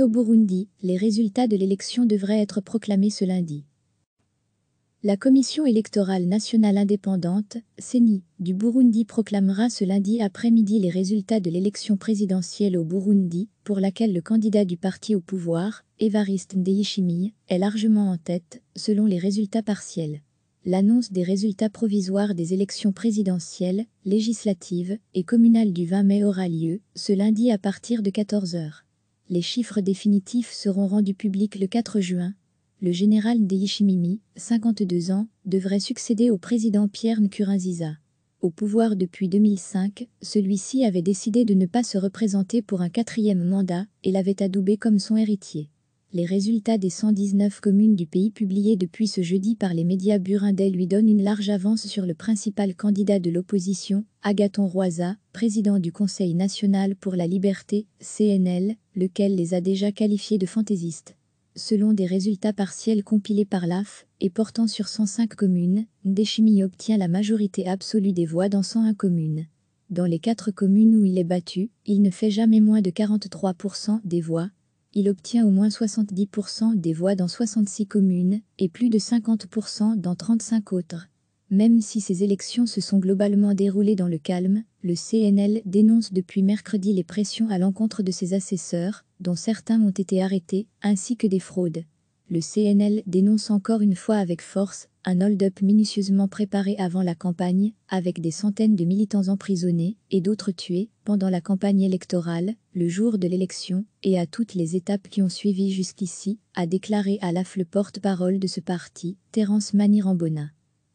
au Burundi, les résultats de l'élection devraient être proclamés ce lundi. La Commission électorale nationale indépendante, CENI, du Burundi proclamera ce lundi après-midi les résultats de l'élection présidentielle au Burundi, pour laquelle le candidat du parti au pouvoir, Évariste Ndeyishimiye, est largement en tête, selon les résultats partiels. L'annonce des résultats provisoires des élections présidentielles, législatives et communales du 20 mai aura lieu ce lundi à partir de 14 h les chiffres définitifs seront rendus publics le 4 juin. Le général Deishimimi, 52 ans, devrait succéder au président Pierre Nkurunziza. Au pouvoir depuis 2005, celui-ci avait décidé de ne pas se représenter pour un quatrième mandat et l'avait adoubé comme son héritier. Les résultats des 119 communes du pays publiés depuis ce jeudi par les médias burundais lui donnent une large avance sur le principal candidat de l'opposition, Agathon Roisa, président du Conseil national pour la liberté, CNL, lequel les a déjà qualifiés de fantaisistes. Selon des résultats partiels compilés par l'AF et portant sur 105 communes, Ndeshimi obtient la majorité absolue des voix dans 101 communes. Dans les quatre communes où il est battu, il ne fait jamais moins de 43% des voix, il obtient au moins 70% des voix dans 66 communes et plus de 50% dans 35 autres. Même si ces élections se sont globalement déroulées dans le calme, le CNL dénonce depuis mercredi les pressions à l'encontre de ses assesseurs, dont certains ont été arrêtés, ainsi que des fraudes. Le CNL dénonce encore une fois avec force un hold-up minutieusement préparé avant la campagne, avec des centaines de militants emprisonnés et d'autres tués pendant la campagne électorale, le jour de l'élection, et à toutes les étapes qui ont suivi jusqu'ici, a déclaré à l'AF le porte-parole de ce parti, Terence Manirambona.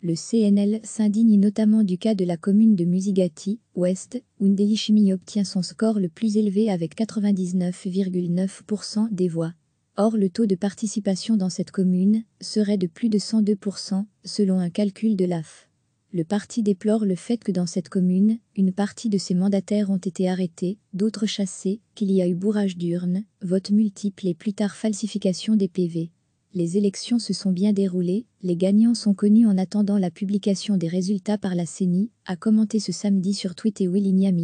Le CNL s'indigne notamment du cas de la commune de Musigati, Ouest, où Ndeichimi obtient son score le plus élevé avec 99,9% des voix, Or, le taux de participation dans cette commune serait de plus de 102%, selon un calcul de l'AF. Le parti déplore le fait que dans cette commune, une partie de ses mandataires ont été arrêtés, d'autres chassés, qu'il y a eu bourrage d'urnes, votes multiples et plus tard falsification des PV. Les élections se sont bien déroulées, les gagnants sont connus en attendant la publication des résultats par la CENI, a commenté ce samedi sur Twitter William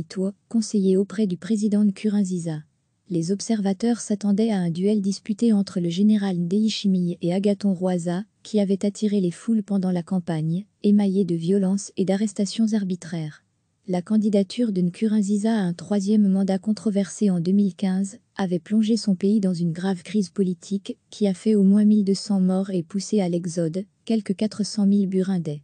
conseiller auprès du président Nkurunziza les observateurs s'attendaient à un duel disputé entre le général Ndeichimille et Agathon Roisa, qui avait attiré les foules pendant la campagne, émaillée de violences et d'arrestations arbitraires. La candidature de Nkurunziza à un troisième mandat controversé en 2015 avait plongé son pays dans une grave crise politique qui a fait au moins 1200 morts et poussé à l'exode quelques 400 000 burundais.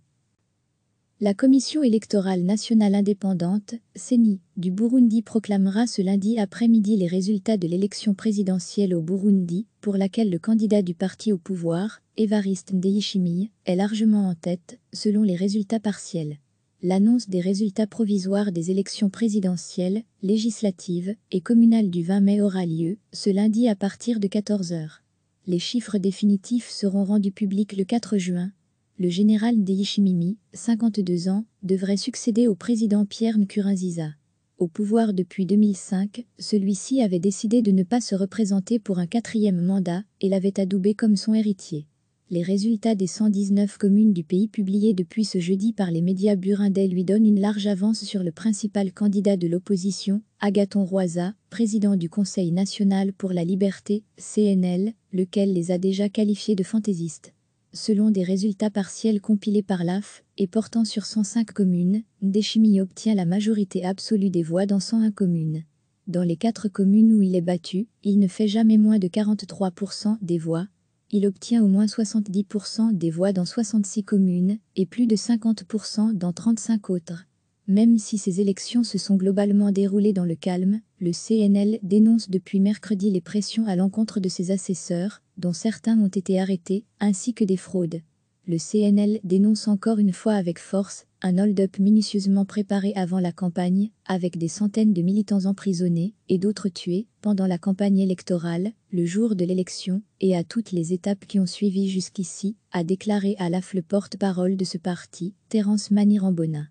La Commission électorale nationale indépendante, CENI, du Burundi proclamera ce lundi après-midi les résultats de l'élection présidentielle au Burundi, pour laquelle le candidat du parti au pouvoir, Évariste Ndayishimiye, est largement en tête, selon les résultats partiels. L'annonce des résultats provisoires des élections présidentielles, législatives et communales du 20 mai aura lieu ce lundi à partir de 14h. Les chiffres définitifs seront rendus publics le 4 juin, le général Deishimimi, 52 ans, devrait succéder au président Pierre Nkurunziza. Au pouvoir depuis 2005, celui-ci avait décidé de ne pas se représenter pour un quatrième mandat et l'avait adoubé comme son héritier. Les résultats des 119 communes du pays publiés depuis ce jeudi par les médias burundais lui donnent une large avance sur le principal candidat de l'opposition, Agathon Roiza, président du Conseil national pour la liberté, CNL, lequel les a déjà qualifiés de fantaisistes selon des résultats partiels compilés par l'AF et portant sur 105 communes, Deschimie obtient la majorité absolue des voix dans 101 communes. Dans les 4 communes où il est battu, il ne fait jamais moins de 43% des voix. Il obtient au moins 70% des voix dans 66 communes et plus de 50% dans 35 autres. Même si ces élections se sont globalement déroulées dans le calme, le CNL dénonce depuis mercredi les pressions à l'encontre de ses assesseurs, dont certains ont été arrêtés, ainsi que des fraudes. Le CNL dénonce encore une fois avec force un hold-up minutieusement préparé avant la campagne, avec des centaines de militants emprisonnés et d'autres tués pendant la campagne électorale, le jour de l'élection, et à toutes les étapes qui ont suivi jusqu'ici, a déclaré à l'AF le porte-parole de ce parti, Terence Manirambona.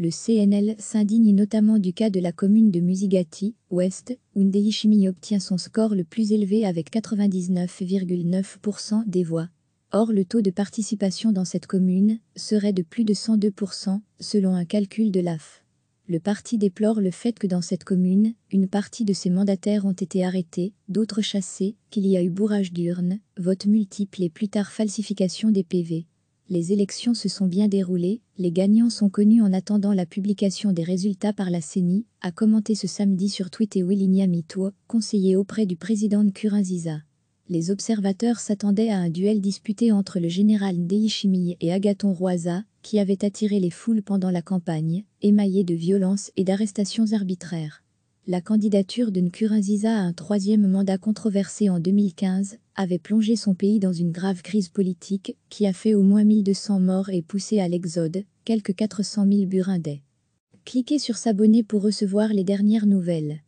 Le CNL s'indigne notamment du cas de la commune de Musigati, Ouest, où Ndeishimi obtient son score le plus élevé avec 99,9% des voix. Or, le taux de participation dans cette commune serait de plus de 102%, selon un calcul de l'AF. Le parti déplore le fait que dans cette commune, une partie de ses mandataires ont été arrêtés, d'autres chassés, qu'il y a eu bourrage d'urnes, vote multiple et plus tard falsification des PV les élections se sont bien déroulées, les gagnants sont connus en attendant la publication des résultats par la CENI, a commenté ce samedi sur Twitter Willy Mito, conseiller auprès du président Nkurunziza. Les observateurs s'attendaient à un duel disputé entre le général Ndeichimi et Agathon Roisa, qui avait attiré les foules pendant la campagne, émaillé de violences et d'arrestations arbitraires. La candidature de Nkurunziza à un troisième mandat controversé en 2015 avait plongé son pays dans une grave crise politique qui a fait au moins 1200 morts et poussé à l'exode quelques 400 000 burundais. Cliquez sur s'abonner pour recevoir les dernières nouvelles.